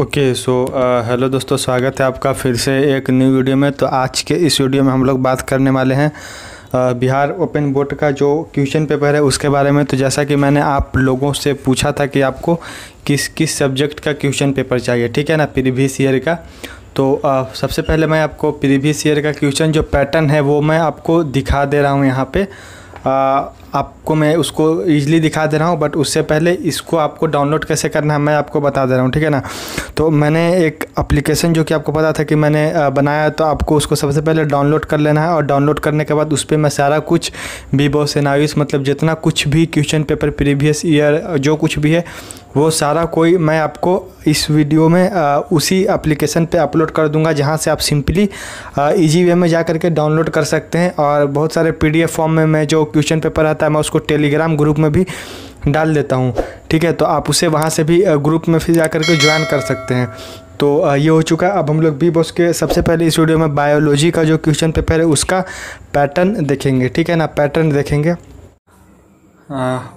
okay so hello uh, दोस्तों स्वागत है आपका फिर से एक न्यू वीडियो में तो आज के इस वीडियो में हम लोग बात करने वाले हैं uh, बिहार ओपन बोर्ड का जो क्वेश्चन पेपर है उसके बारे में तो जैसा कि मैंने आप लोगों से पूछा था कि आपको किस किस सब्जेक्ट का क्वेश्चन पेपर चाहिए ठीक है ना प्रीवियस ईयर का तो uh, सबसे पहले मैं आपको प्रीवियस ईयर का क्वेश्चन जो पैटर्न है वो मैं आपको दिखा दे रहा हूँ यहाँ पर आपको मैं उसको ईजिली दिखा दे रहा हूँ बट उससे पहले इसको आपको डाउनलोड कैसे करना है मैं आपको बता दे रहा हूँ ठीक है ना तो मैंने एक अप्लीकेशन जो कि आपको पता था कि मैंने बनाया तो आपको उसको सबसे पहले डाउनलोड कर लेना है और डाउनलोड करने के बाद उस पर मैं सारा कुछ बीबो सेनाविस मतलब जितना कुछ भी क्वेश्चन पेपर प्रीवियस ईयर जो कुछ भी है वो सारा कोई मैं आपको इस वीडियो में आ, उसी एप्लीकेशन पे अपलोड कर दूंगा जहाँ से आप सिंपली इजी वे में जा करके डाउनलोड कर सकते हैं और बहुत सारे पीडीएफ फॉर्म में मैं जो क्वेश्चन पेपर आता रहता है मैं उसको टेलीग्राम ग्रुप में भी डाल देता हूँ ठीक है तो आप उसे वहाँ से भी ग्रुप में फिर जा करके ज्वाइन कर सकते हैं तो ये हो चुका है अब हम लोग बी बॉस के सबसे पहले इस वीडियो में बायोलॉजी का जो क्वेश्चन पेपर है उसका पैटर्न देखेंगे ठीक है ना पैटर्न देखेंगे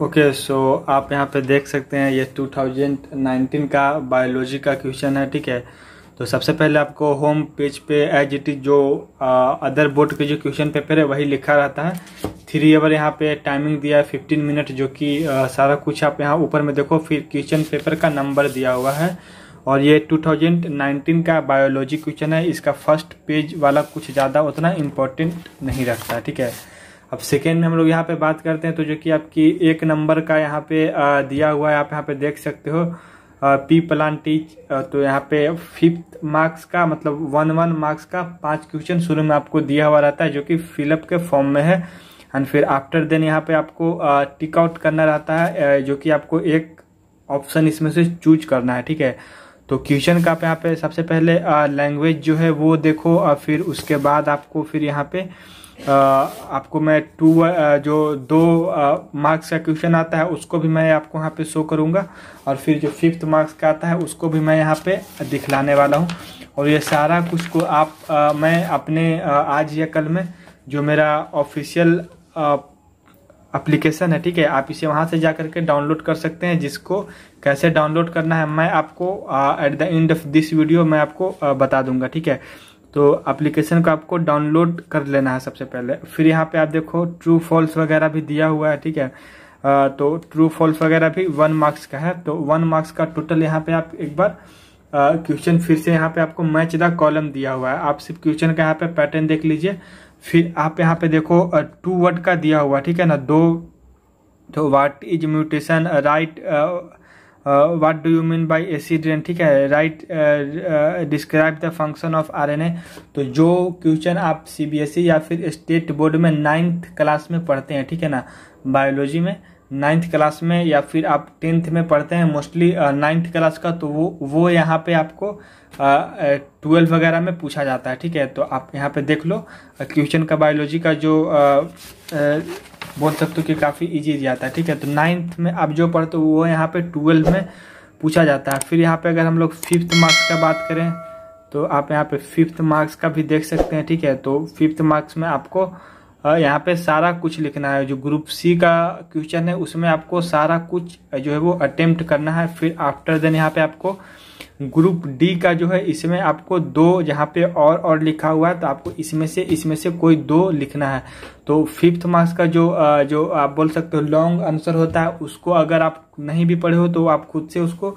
ओके सो आप यहाँ पे देख सकते हैं ये 2019 का बायोलॉजी का क्वेश्चन है ठीक है तो सबसे पहले आपको होम पेज पे एज इट इज़ जो अदर बोर्ड के जो क्वेश्चन पेपर है वही लिखा रहता है थ्री आवर यहाँ पे टाइमिंग दिया है फिफ्टीन मिनट जो कि सारा कुछ आप यहाँ ऊपर में देखो फिर क्वेश्चन पेपर का नंबर दिया हुआ है और ये 2019 का बायोलॉजी क्वेश्चन है इसका फर्स्ट पेज वाला कुछ ज़्यादा उतना इम्पोर्टेंट नहीं रखता ठीक है अब सेकेंड में हम लोग यहाँ पे बात करते हैं तो जो कि आपकी एक नंबर का यहाँ पे दिया हुआ है आप यहाँ पे देख सकते हो पी टीच तो यहाँ पे फिफ्थ मार्क्स का मतलब वन वन मार्क्स का पांच क्वेश्चन शुरू में आपको दिया हुआ रहता है जो कि फिलअप के फॉर्म में है एंड फिर आफ्टर देन यहाँ पे आपको टिक आउट करना रहता है जो कि आपको एक ऑप्शन इसमें से चूज करना है ठीक है तो क्वेश्चन का यहाँ पे सबसे पहले लैंग्वेज जो है वो देखो और फिर उसके बाद आपको फिर यहाँ पे आपको मैं टू जो दो मार्क्स का क्वेश्चन आता है उसको भी मैं आपको यहाँ पे शो करूँगा और फिर जो फिफ्थ मार्क्स का आता है उसको भी मैं यहाँ पे दिखलाने वाला हूँ और ये सारा कुछ को आप आ, मैं अपने आज या कल में जो मेरा ऑफिशियल अप्लीकेशन है ठीक है आप इसे वहाँ से जा करके डाउनलोड कर सकते हैं जिसको कैसे डाउनलोड करना है मैं आपको at the end of this video मैं आपको आ, बता दूंगा ठीक है तो एप्लीकेशन को आपको डाउनलोड कर लेना है सबसे पहले फिर यहाँ पे आप देखो ट्रू फॉल्स वगैरह भी दिया हुआ है ठीक है आ, तो ट्रू फॉल्स वगैरह भी वन मार्क्स का है तो वन मार्क्स का टोटल यहाँ पे आप एक बार क्वेश्चन फिर से यहाँ पे आपको मैच द कॉलम दिया हुआ है आप सिर्फ क्वेश्चन का यहाँ पे पैटर्न देख लीजिए फिर आप यहाँ पे देखो टू वर्ड का दिया हुआ ठीक है ना दो तो what is mutation right what do you mean by acid rain ठीक है right describe the function of RNA तो जो क्वेश्चन आप सीबीएसई e या फिर स्टेट बोर्ड में नाइन्थ क्लास में पढ़ते हैं ठीक है ना बायोलॉजी में नाइन्थ क्लास में या फिर आप टेंथ में पढ़ते हैं मोस्टली नाइन्थ क्लास का तो वो वो यहाँ पे आपको ट्वेल्व uh, uh, वगैरह में पूछा जाता है ठीक है तो आप यहाँ पे देख लो क्वेश्चन uh, का बायोलॉजी का जो uh, uh, बोल सकते हो कि काफ़ी इजी इजी आता है ठीक है तो नाइन्थ में आप जो पढ़ते हो वो यहाँ पे ट्वेल्थ में पूछा जाता है फिर यहाँ पे अगर हम लोग फिफ्थ मार्क्स का बात करें तो आप यहाँ पे फिफ्थ मार्क्स का भी देख सकते हैं ठीक है तो फिफ्थ मार्क्स में आपको यहाँ पे सारा कुछ लिखना है जो ग्रुप सी का क्वेश्चन है उसमें आपको सारा कुछ जो है वो अटेम्प्ट करना है फिर आफ्टर देन यहाँ पे आपको ग्रुप डी का जो है इसमें आपको दो यहाँ पे और और लिखा हुआ है तो आपको इसमें से इसमें से कोई दो लिखना है तो फिफ्थ मार्क्स का जो जो आप बोल सकते हो लॉन्ग आंसर होता है उसको अगर आप नहीं भी पढ़े हो तो आप खुद से उसको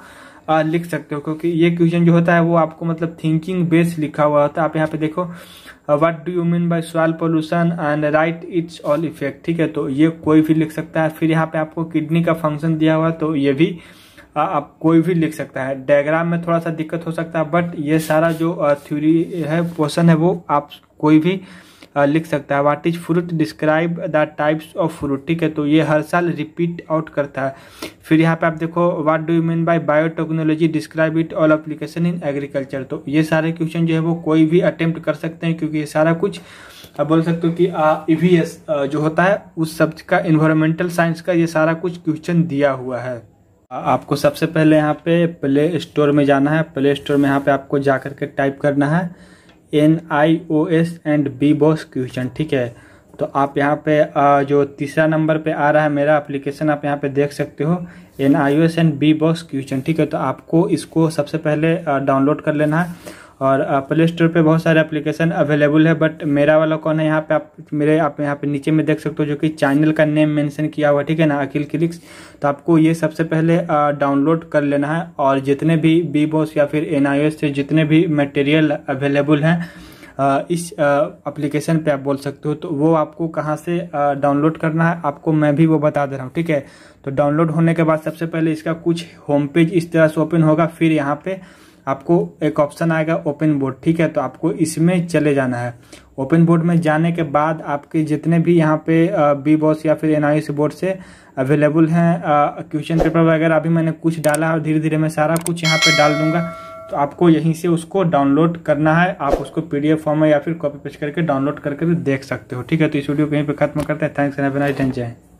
लिख सकते हो क्योंकि ये क्वेश्चन जो होता है वो आपको मतलब थिंकिंग बेस लिखा हुआ होता है आप यहाँ पे देखो what do you mean by soil pollution and write its all effect ठीक है तो ये कोई भी लिख सकता है फिर यहाँ पे आपको किडनी का फंक्शन दिया हुआ तो ये भी uh, आप कोई भी लिख सकता है डायग्राम में थोड़ा सा दिक्कत हो सकता है बट ये सारा जो थ्योरी uh, है पोर्सन है वो आप कोई भी लिख सकता है what is fruit describe the types of fruit ठीक है तो ये हर साल रिपीट आउट करता है फिर यहाँ पे आप देखो what do you mean by biotechnology describe it all application in agriculture तो ये सारे क्वेश्चन जो है वो कोई भी अटेम्प्ट कर सकते हैं क्योंकि ये सारा कुछ आप बोल सकते हो कि ईवीएस जो होता है उस शब्द का इन्वायरमेंटल साइंस का ये सारा कुछ क्वेश्चन दिया हुआ है आपको सबसे पहले यहाँ पे प्ले स्टोर में जाना है प्ले स्टोर में यहाँ पे आपको जा करके टाइप करना है N I O S and B BOSE question ठीक है तो आप यहाँ पे जो तीसरा नंबर पे आ रहा है मेरा एप्लीकेशन आप यहाँ पे देख सकते हो N I O S and B BOSE question ठीक है तो आपको इसको सबसे पहले डाउनलोड कर लेना है और प्ले स्टोर पर बहुत सारे एप्लीकेशन अवेलेबल है बट मेरा वाला कौन है यहाँ पे आप मेरे आप यहाँ पे नीचे में देख सकते हो जो कि चैनल का नेम मेंशन किया हुआ ठीक है ना अखिल क्लिक्स तो आपको ये सबसे पहले डाउनलोड कर लेना है और जितने भी बी बॉस या फिर एन से जितने भी मटेरियल अवेलेबल हैं इस एप्लीकेशन पे आप बोल सकते हो तो वो आपको कहाँ से डाउनलोड करना है आपको मैं भी वो बता दे रहा हूँ ठीक है तो डाउनलोड होने के बाद सबसे पहले इसका कुछ होम पेज इस तरह से ओपन होगा फिर यहाँ पर आपको एक ऑप्शन आएगा ओपन बोर्ड ठीक है तो आपको इसमें चले जाना है ओपन बोर्ड में जाने के बाद आपके जितने भी यहाँ पे बी बॉस या फिर एन बोर्ड से अवेलेबल हैं क्वेश्चन पेपर वगैरह अभी मैंने कुछ डाला है धीरे धीरे मैं सारा कुछ यहाँ पे डाल दूंगा तो आपको यहीं से उसको डाउनलोड करना है आप उसको पीडीएफ फॉर्म में या फिर कॉपी पेस्ट करके डाउनलोड करके देख सकते हो ठीक है तो इस वीडियो को यहीं पर खत्म करते हैं थैंक्स एंड हैव जय